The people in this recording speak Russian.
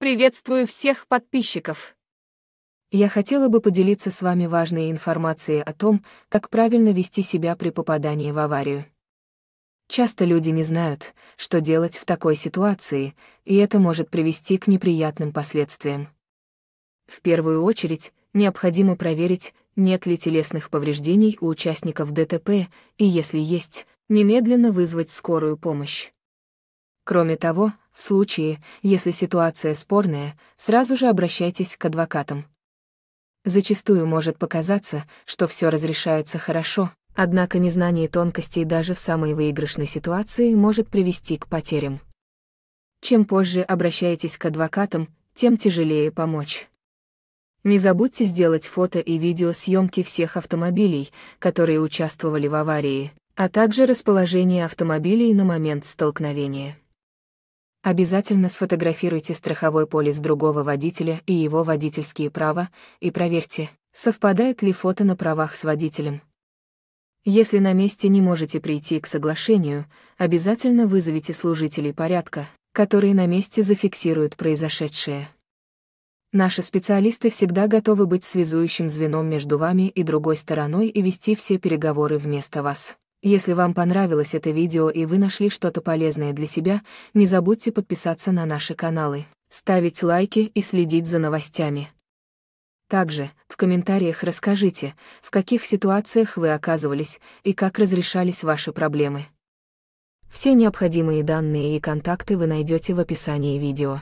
Приветствую всех подписчиков! Я хотела бы поделиться с вами важной информацией о том, как правильно вести себя при попадании в аварию. Часто люди не знают, что делать в такой ситуации, и это может привести к неприятным последствиям. В первую очередь, необходимо проверить, нет ли телесных повреждений у участников ДТП, и если есть, немедленно вызвать скорую помощь. Кроме того, в случае, если ситуация спорная, сразу же обращайтесь к адвокатам. Зачастую может показаться, что все разрешается хорошо, однако незнание тонкостей даже в самой выигрышной ситуации может привести к потерям. Чем позже обращаетесь к адвокатам, тем тяжелее помочь. Не забудьте сделать фото и видео съемки всех автомобилей, которые участвовали в аварии, а также расположение автомобилей на момент столкновения. Обязательно сфотографируйте страховой полис другого водителя и его водительские права и проверьте, совпадает ли фото на правах с водителем. Если на месте не можете прийти к соглашению, обязательно вызовите служителей порядка, которые на месте зафиксируют произошедшее. Наши специалисты всегда готовы быть связующим звеном между вами и другой стороной и вести все переговоры вместо вас. Если вам понравилось это видео и вы нашли что-то полезное для себя, не забудьте подписаться на наши каналы, ставить лайки и следить за новостями. Также в комментариях расскажите, в каких ситуациях вы оказывались и как разрешались ваши проблемы. Все необходимые данные и контакты вы найдете в описании видео.